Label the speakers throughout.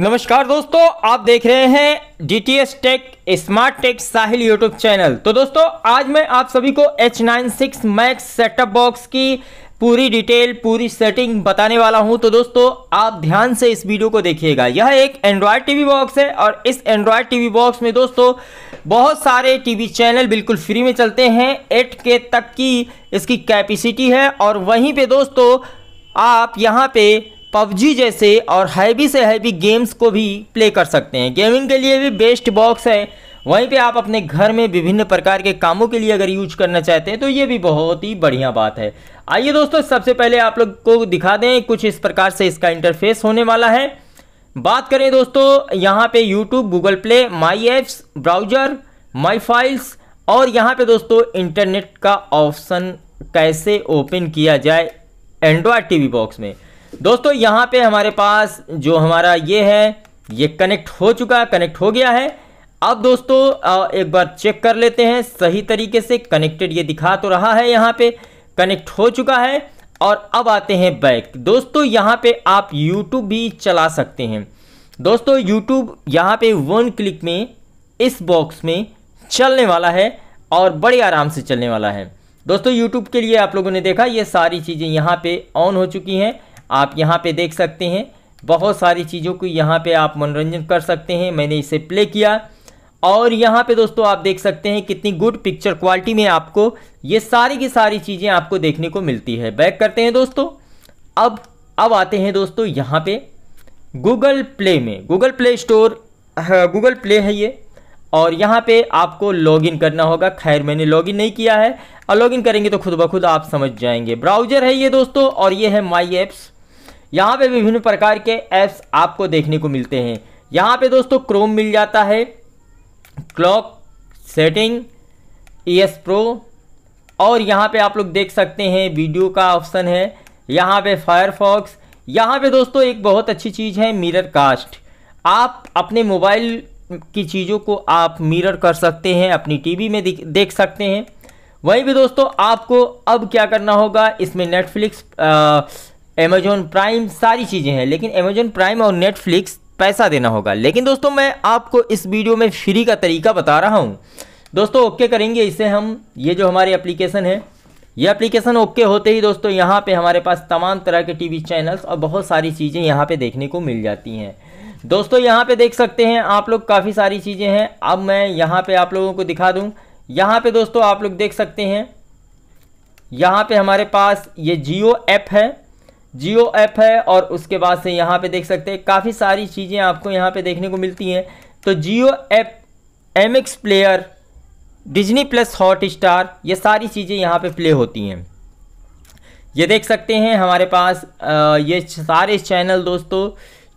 Speaker 1: नमस्कार दोस्तों आप देख रहे हैं D T S tech smart tech Sahil YouTube channel तो दोस्तों आज मैं आप सभी को H nine six max setup box की पूरी डिटेल पूरी सेटिंग बताने वाला हूं तो दोस्तों आप ध्यान से इस वीडियो को देखिएगा यह एक एंड्रॉयड टीवी बॉक्स है और इस एंड्रॉयड टीवी बॉक्स में दोस्तों बहुत सारे टीवी चैनल बिल्कुल फ्री में चलते हैं एट के तक की इसकी कैपेसिटी है और वहीं पे दोस्तों आप यहाँ पे पबजी जैसे और हैवी से हैवी गेम्स को भी प्ले कर सकते हैं गेमिंग के लिए भी बेस्ट बॉक्स है वहीं पे आप अपने घर में विभिन्न प्रकार के कामों के लिए अगर यूज करना चाहते हैं तो ये भी बहुत ही बढ़िया बात है आइए दोस्तों सबसे पहले आप लोग को दिखा दें कुछ इस प्रकार से इसका इंटरफेस होने वाला है बात करें दोस्तों यहाँ पे YouTube Google Play my apps browser my files और यहाँ पे दोस्तों इंटरनेट का ऑप्शन कैसे ओपन किया जाए एंड्रॉयड टी बॉक्स में दोस्तों यहाँ पे हमारे पास जो हमारा ये है ये कनेक्ट हो चुका है कनेक्ट हो गया है अब दोस्तों एक बार चेक कर लेते हैं सही तरीके से कनेक्टेड ये दिखा तो रहा है यहाँ पे कनेक्ट हो चुका है और अब आते हैं बैक दोस्तों यहाँ पे आप YouTube भी चला सकते हैं दोस्तों YouTube यहाँ पे वन क्लिक में इस बॉक्स में चलने वाला है और बड़े आराम से चलने वाला है दोस्तों YouTube के लिए आप लोगों ने देखा ये सारी चीज़ें यहाँ पे ऑन हो चुकी हैं आप यहाँ पे देख सकते हैं बहुत सारी चीज़ों को यहाँ पे आप मनोरंजन कर सकते हैं मैंने इसे प्ले किया और यहाँ पे दोस्तों आप देख सकते हैं कितनी गुड पिक्चर क्वालिटी में आपको ये सारी की सारी चीज़ें आपको देखने को मिलती है बैक करते हैं दोस्तों अब अब आते हैं दोस्तों यहाँ पे गूगल प्ले में Google Play Store Google Play है ये और यहाँ पे आपको लॉगिन करना होगा खैर मैंने लॉगिन नहीं किया है और लॉगिन करेंगे तो खुद ब खुद आप समझ जाएंगे ब्राउजर है ये दोस्तों और ये है माई ऐप्स यहाँ पे विभिन्न प्रकार के ऐप्स आपको देखने को मिलते हैं यहाँ पे दोस्तों क्रोम मिल जाता है clock setting E S pro और यहाँ पे आप लोग देख सकते हैं वीडियो का ऑप्शन है यहाँ पे फायरफॉक्स यहाँ पे दोस्तों एक बहुत अच्छी चीज़ है मिरर कास्ट आप अपने मोबाइल की चीज़ों को आप मिरर कर सकते हैं अपनी टीवी में देख सकते हैं वहीं भी दोस्तों आपको अब क्या करना होगा इसमें नेटफ्लिक्स अमेजोन प्राइम सारी चीज़ें हैं लेकिन अमेजोन प्राइम और नेटफ्लिक्स पैसा देना होगा लेकिन दोस्तों मैं आपको इस वीडियो में फ्री का तरीका बता रहा हूँ दोस्तों ओके करेंगे इसे हम ये जो हमारी एप्लीकेशन है ये एप्लीकेशन ओके होते ही दोस्तों यहाँ पे हमारे पास तमाम तरह के टीवी चैनल्स और बहुत सारी चीज़ें यहाँ पे देखने को मिल जाती हैं दोस्तों यहाँ पे देख सकते हैं आप लोग काफ़ी सारी चीज़ें हैं अब मैं यहाँ पे आप लोगों को दिखा दूँ यहाँ पे दोस्तों आप लोग देख सकते हैं यहाँ पे हमारे पास ये जियो ऐप है जियो ऐप है और उसके बाद से यहाँ पे देख सकते हैं काफ़ी सारी चीज़ें आपको यहाँ पे देखने को मिलती हैं तो Jio app M X player Disney plus Hotstar ये सारी चीज़ें यहाँ पे प्ले होती हैं ये देख सकते हैं हमारे पास ये सारे चैनल दोस्तों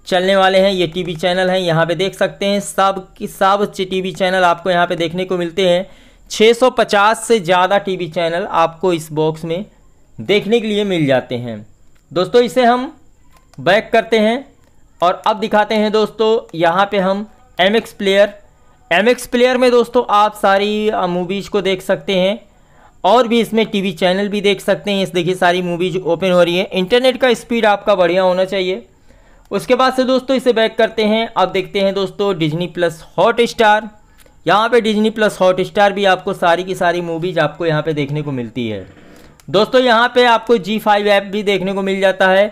Speaker 1: चलने वाले हैं ये टीवी चैनल हैं यहाँ पे देख सकते हैं सब की सब टीवी चैनल आपको यहाँ पे देखने को मिलते हैं 650 से ज़्यादा टीवी चैनल आपको इस बॉक्स में देखने के लिए मिल जाते हैं दोस्तों इसे हम बैक करते हैं और अब दिखाते हैं दोस्तों यहाँ पे हम M X player M X player में दोस्तों आप सारी मूवीज़ को देख सकते हैं और भी इसमें टीवी चैनल भी देख सकते हैं इस देखिए सारी मूवीज ओपन हो रही है इंटरनेट का स्पीड आपका बढ़िया होना चाहिए उसके बाद से दोस्तों इसे बैक करते हैं अब देखते हैं दोस्तों डिजनी प्लस हॉट स्टार यहाँ पर डिजनी प्लस हॉट स्टार भी आपको सारी की सारी मूवीज आपको यहाँ पर देखने को मिलती है दोस्तों यहाँ पे आपको जी फाइव ऐप भी देखने को मिल जाता है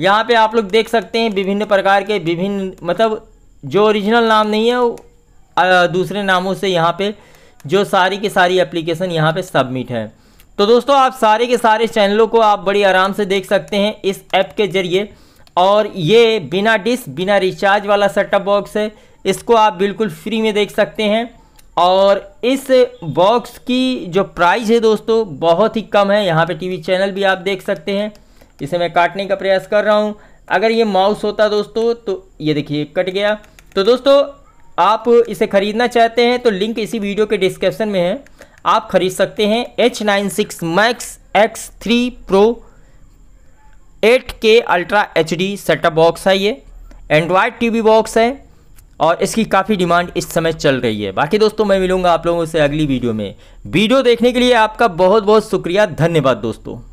Speaker 1: यहाँ पे आप लोग देख सकते हैं विभिन्न प्रकार के विभिन्न मतलब जो ओरिजिनल नाम नहीं है वो दूसरे नामों से यहाँ पे जो सारी की सारी एप्लीकेशन यहाँ पे सबमिट है तो दोस्तों आप सारे के सारे चैनलों को आप बड़ी आराम से देख सकते हैं इस ऐप के जरिए और ये बिना डिस्क बिना रिचार्ज वाला सेटअप बॉक्स है इसको आप बिल्कुल फ्री में देख सकते हैं और इस बॉक्स की जो प्राइस है दोस्तों बहुत ही कम है यहाँ पे टीवी चैनल भी आप देख सकते हैं इसे मैं काटने का प्रयास कर रहा हूँ अगर ये माउस होता दोस्तों तो ये देखिए कट गया तो दोस्तों आप इसे ख़रीदना चाहते हैं तो लिंक इसी वीडियो के डिस्क्रिप्शन में है आप खरीद सकते हैं H nine six max X three pro eight K ultra H D setup box है ये एंड्रॉयड टी वी बॉक्स है और इसकी काफ़ी डिमांड इस समय चल रही है बाकी दोस्तों मैं मिलूंगा आप लोगों से अगली वीडियो में वीडियो देखने के लिए आपका बहुत बहुत शुक्रिया धन्यवाद दोस्तों